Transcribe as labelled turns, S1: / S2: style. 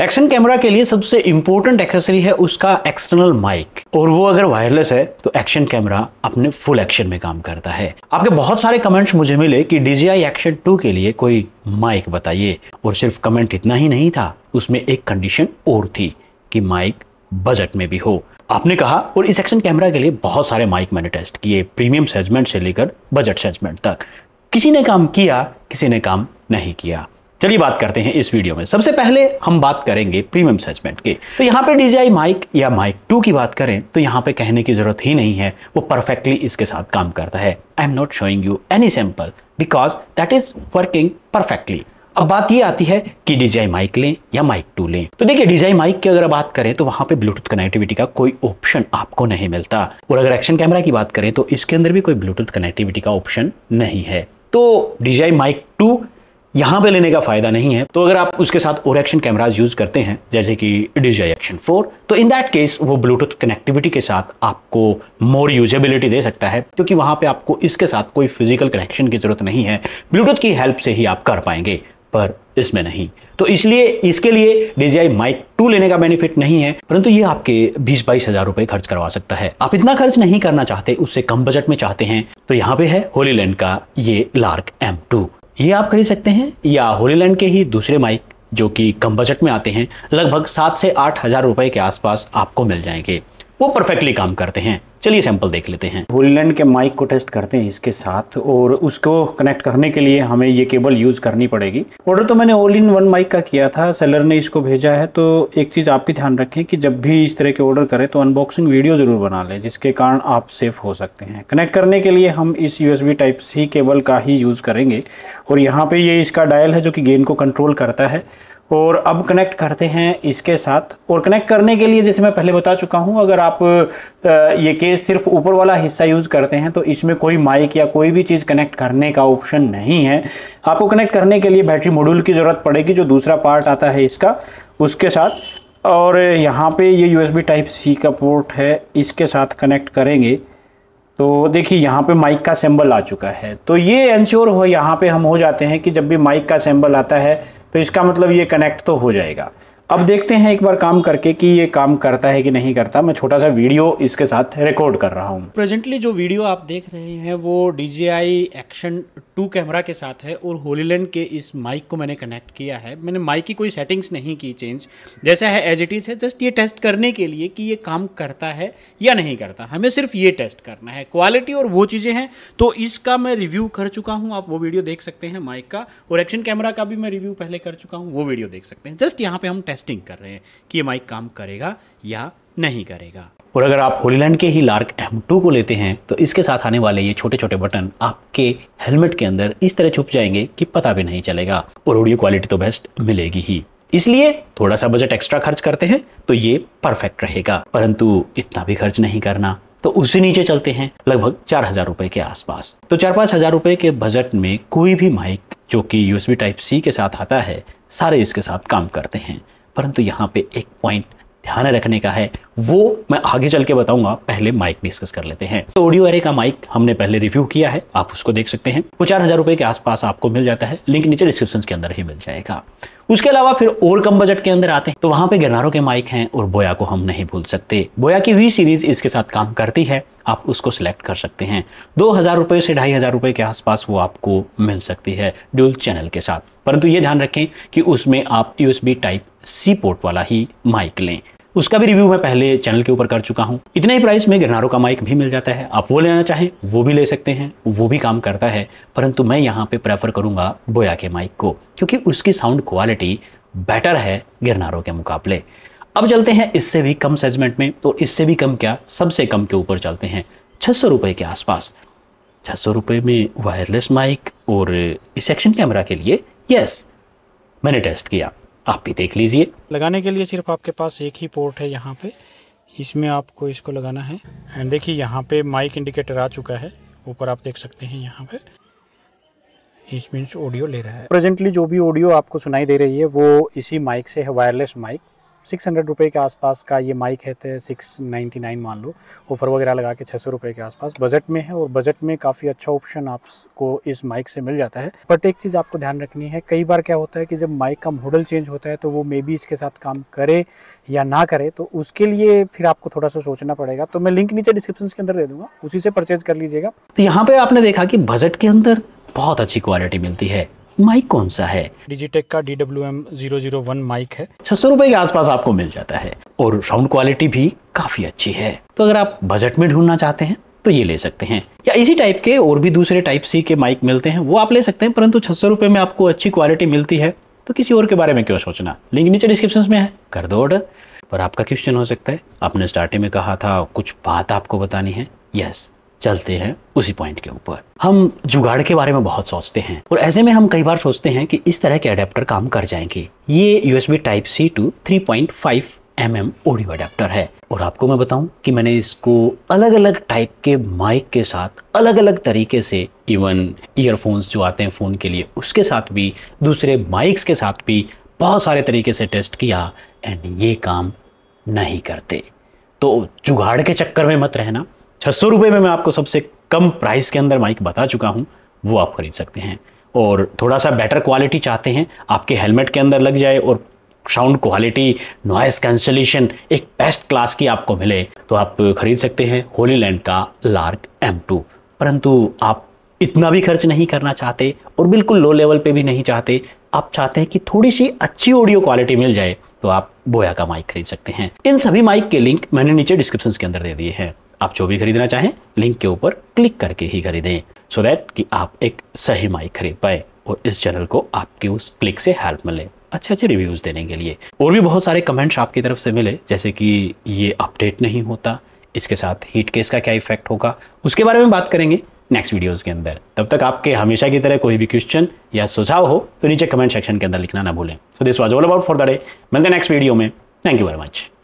S1: action camera के लिए सबसे इंपॉर्टेंट एक्सेसरी है उसका एक्सटर्नल माइक और वो अगर वायरलेस है तो एक्शन कैमरा अपने फुल एक्शन में काम करता है आपके बहुत सारे कमेंट्स मुझे मिले कि DJI एक्शन 2 के लिए कोई माइक बताइए और सिर्फ कमेंट इतना ही नहीं था उसमें एक कंडीशन और थी कि माइक बजट में भी हो आपने कहा और इस एक्शन कैमरा के लिए बहुत सारे माइक मैंने टेस्ट किए प्रीमियम सेजमेंट से लेकर बजट सेजमेंट तक किसी ने काम किया किसी ने काम नहीं किया चलिए बात करते हैं इस वीडियो में सबसे पहले हम बात करेंगे प्रीमियम सेजमेंट के तो यहाँ पे डीजीआई माइक या माइक टू की बात करें तो यहाँ पे कहने की जरूरत ही नहीं है वो परफेक्टली इसके साथ काम करता है I am not showing you any sample because that is working perfectly अब बात ये आती है कि डीजीआई माइक लें या माइक टू लें तो देखिए डीजीआई माइक की अगर बात करें तो वहां पे ब्लूटूथ कनेक्टिविटी का कोई ऑप्शन आपको नहीं मिलता और अगर एक्शन कैमरा की बात करें तो इसके अंदर भी कोई ब्लूटूथ कनेक्टिविटी का ऑप्शन नहीं है तो डीजीआई माइक टू यहाँ पे लेने का फ़ायदा नहीं है तो अगर आप उसके साथ और एक्शन कैमराज यूज़ करते हैं जैसे कि डी एक्शन फोर तो इन दैट केस वो ब्लूटूथ कनेक्टिविटी के साथ आपको मोर यूजेबिलिटी दे सकता है क्योंकि वहां पे आपको इसके साथ कोई फिजिकल कनेक्शन की ज़रूरत नहीं है ब्लूटूथ की हेल्प से ही आप कर पाएंगे पर इसमें नहीं तो इसलिए इसके लिए डीजीआई माइक टू लेने का बेनिफिट नहीं है परंतु ये आपके बीस बाईस हजार रुपए खर्च करवा सकता है आप इतना खर्च नहीं करना चाहते उससे कम बजट में चाहते हैं तो यहाँ पे है होलीलैंड का ये लार्क एम टू ये आप खरीद सकते हैं या होलीलैंड के ही दूसरे माइक जो कि कम बजट में आते हैं लगभग सात से आठ हज़ार रुपए के आसपास आपको मिल जाएंगे वो परफेक्टली काम करते हैं चलिए सैंपल देख लेते हैं होलीलैंड के माइक को टेस्ट करते हैं इसके साथ और उसको कनेक्ट करने के लिए हमें ये केबल यूज़ करनी पड़ेगी ऑर्डर तो मैंने ऑल इन वन माइक का किया था सेलर ने इसको भेजा है तो एक चीज़ आप भी ध्यान रखें कि जब भी इस तरह के ऑर्डर करें तो अनबॉक्सिंग वीडियो ज़रूर बना लें जिसके कारण आप सेफ हो सकते हैं कनेक्ट करने के लिए हम इस यू टाइप सी केबल का ही यूज़ करेंगे और यहाँ पर ये इसका डायल है जो कि गेंद को कंट्रोल करता है और अब कनेक्ट करते हैं इसके साथ और कनेक्ट करने के लिए जैसे मैं पहले बता चुका हूं अगर आप ये केस सिर्फ ऊपर वाला हिस्सा यूज़ करते हैं तो इसमें कोई माइक या कोई भी चीज़ कनेक्ट करने का ऑप्शन नहीं है आपको कनेक्ट करने के लिए बैटरी मॉड्यूल की ज़रूरत पड़ेगी जो दूसरा पार्ट आता है इसका उसके साथ और यहाँ पे ये यू टाइप सी का पोर्ट है इसके साथ कनेक्ट करेंगे तो देखिए यहाँ पे माइक का सैम्बल आ चुका है तो ये इंश्योर हो यहाँ पे हम हो जाते हैं कि जब भी माइक का सैम्बल आता है तो इसका मतलब ये कनेक्ट तो हो जाएगा अब देखते हैं एक बार काम करके कि ये काम करता है कि नहीं करता मैं छोटा सा वीडियो इसके साथ रिकॉर्ड कर रहा हूँ प्रेजेंटली जो वीडियो आप देख रहे हैं वो D I action two camera के साथ है और होलीलैंड के इस माइक को मैंने कनेक्ट किया है मैंने माइक की कोई सेटिंग्स नहीं की चेंज जैसा है एज इट इज़ है जस्ट ये टेस्ट करने के लिए कि ये काम करता है या नहीं करता हमें सिर्फ ये टेस्ट करना है क्वालिटी और वो चीज़ें हैं तो इसका मैं रिव्यू कर चुका हूँ आप वो वीडियो देख सकते हैं माइक का और एक्शन कैमरा का भी मैं रिव्यू पहले कर चुका हूँ वो वीडियो देख सकते हैं जस्ट यहाँ पर हम टेस्ट टेस्टिंग कर रहे हैं कि ये माइक काम करेगा या नहीं करेगा और अगर आप होलीलैंड के ही लार्क एम टू को लेते हैं तो इसके साथ आने वाले ये छोटे छोटे बटन आपके हेलमेट के अंदर इस तरह छुप जाएंगे कि पता भी नहीं चलेगा और ऑडियो क्वालिटी तो बेस्ट मिलेगी ही इसलिए थोड़ा सा बजट एक्स्ट्रा खर्च करते हैं तो ये परफेक्ट रहेगा परंतु इतना भी खर्च नहीं करना तो उससे नीचे चलते हैं लगभग चार हजार रुपए के आसपास तो चार पांच हजार रुपए के बजट में कोई भी माइक जो कि यूएसबी टाइप सी के साथ आता है सारे इसके साथ काम करते हैं परंतु यहाँ पे एक पॉइंट ध्यान रखने का है वो मैं आगे चल के बताऊंगा पहले माइक डिस्कस कर लेते हैं तो ऑडियो एरे का माइक हमने पहले रिव्यू किया है आप उसको देख सकते हैं वो चार हजार रुपए के आसपास आपको मिल जाता है लिंक नीचे डिस्क्रिप्शन के अंदर ही मिल जाएगा उसके अलावा फिर और कम बजट के अंदर आते हैं तो वहां पे गनारो के माइक हैं और बोया को हम नहीं भूल सकते बोया की वी सीरीज इसके साथ काम करती है आप उसको सिलेक्ट कर सकते हैं दो हजार रुपये से ढाई हजार रुपये के आसपास वो आपको मिल सकती है ड्यूल चैनल के साथ परंतु ये ध्यान रखें कि उसमें आप यूएसबी टाइप सी पोर्ट वाला ही माइक लें उसका भी रिव्यू मैं पहले चैनल के ऊपर कर चुका हूँ इतने ही प्राइस में गिरनारों का माइक भी मिल जाता है आप वो लेना चाहें वो भी ले सकते हैं वो भी काम करता है परंतु मैं यहाँ पे प्रेफर करूँगा बोया के माइक को क्योंकि उसकी साउंड क्वालिटी बेटर है गिरनारों के मुकाबले अब चलते हैं इससे भी कम सेजमेंट में तो इससे भी कम क्या सबसे कम के ऊपर चलते हैं छः सौ के आसपास छः सौ रुपये में वायरलेस माइक और इस एक्शन कैमरा के लिए यस मैंने टेस्ट किया आप भी देख लीजिए लगाने के लिए सिर्फ आपके पास एक ही पोर्ट है यहाँ पे इसमें आपको इसको लगाना है एंड देखिए यहाँ पे माइक इंडिकेटर आ चुका है ऊपर आप देख सकते हैं यहाँ पे इस मीन्स ऑडियो ले रहा है प्रेजेंटली जो भी ऑडियो आपको सुनाई दे रही है वो इसी माइक से है वायरलेस माइक सिक्स हंड्रेड रुपये के आसपास का ये माइक है तो सिक्स नाइन्टी नाइन मान लो ऑफर वगैरह लगा के छः सौ रुपये के आसपास बजट में है और बजट में काफ़ी अच्छा ऑप्शन आपको इस माइक से मिल जाता है बट एक चीज़ आपको ध्यान रखनी है कई बार क्या होता है कि जब माइक का मॉडल चेंज होता है तो वो मे बी इसके साथ काम करे या ना करे तो उसके लिए फिर आपको थोड़ा सा सोचना पड़ेगा तो मैं लिंक नीचे डिस्क्रिप्शन के अंदर दे दूंगा उसी से परचेज कर लीजिएगा तो यहाँ पे आपने देखा कि बजट के अंदर बहुत अच्छी क्वालिटी मिलती है माइक कौन सा है डिजिटेक का D W M zero zero one mic है छह सौ रुपए के आसपास आपको मिल जाता है और साउंड क्वालिटी भी काफी अच्छी है तो अगर आप बजट में ढूंढना चाहते हैं तो ये ले सकते हैं या इसी टाइप के और भी दूसरे टाइप सी के माइक मिलते हैं वो आप ले सकते हैं परंतु छह सौ में आपको अच्छी क्वालिटी मिलती है तो किसी और के बारे में क्यों सोचना लिंक नीचे डिस्क्रिप्शन में है कर दो ऑर्डर पर आपका क्वेश्चन हो सकता है आपने स्टार्टिंग में कहा था कुछ बात आपको बतानी है यस चलते हैं उसी पॉइंट के ऊपर हम जुगाड़ के बारे में बहुत सोचते हैं और ऐसे में हम कई बार सोचते हैं कि इस तरह के अडेप्टर काम कर जाएंगे ये USB type C to three point five M M audio adapter है और आपको मैं बताऊं कि मैंने इसको अलग अलग टाइप के माइक के साथ अलग अलग तरीके से इवन ईयरफोन्स जो आते हैं फ़ोन के लिए उसके साथ भी दूसरे माइक्स के साथ भी बहुत सारे तरीके से टेस्ट किया एंड ये काम नहीं करते तो जुगाड़ के चक्कर में मत रहना छः रुपए में मैं आपको सबसे कम प्राइस के अंदर माइक बता चुका हूँ वो आप खरीद सकते हैं और थोड़ा सा बेटर क्वालिटी चाहते हैं आपके हेलमेट के अंदर लग जाए और साउंड क्वालिटी नॉइस कैंसलेशन एक बेस्ट क्लास की आपको मिले तो आप खरीद सकते हैं होली लैंड का लार्क एम टू परंतु आप इतना भी खर्च नहीं करना चाहते और बिल्कुल लो लेवल पे भी नहीं चाहते आप चाहते हैं कि थोड़ी सी अच्छी ऑडियो क्वालिटी मिल जाए तो आप बोया का माइक खरीद सकते हैं इन सभी माइक के लिंक मैंने नीचे डिस्क्रिप्शन के अंदर दे दिए हैं आप जो भी खरीदना चाहें लिंक के ऊपर क्लिक करके ही खरीदें सो so दैट कि आप एक सही माइक खरीद पाए और इस चैनल को आपके उस क्लिक से हेल्प मिले अच्छे अच्छे रिव्यूज़ देने के लिए और भी बहुत सारे कमेंट्स आपकी तरफ से मिले जैसे कि ये अपडेट नहीं होता इसके साथ हीट केस का क्या इफेक्ट होगा उसके बारे में बात करेंगे नेक्स्ट वीडियोस के अंदर तब तक आपके हमेशा की तरह कोई भी क्वेश्चन या सुझाव हो तो नीचे कमेंट सेक्शन के अंदर लिखना ना भूलें so this was all about for the day मिलते नेक्स्ट वीडियो में थैंक यू वेरी मच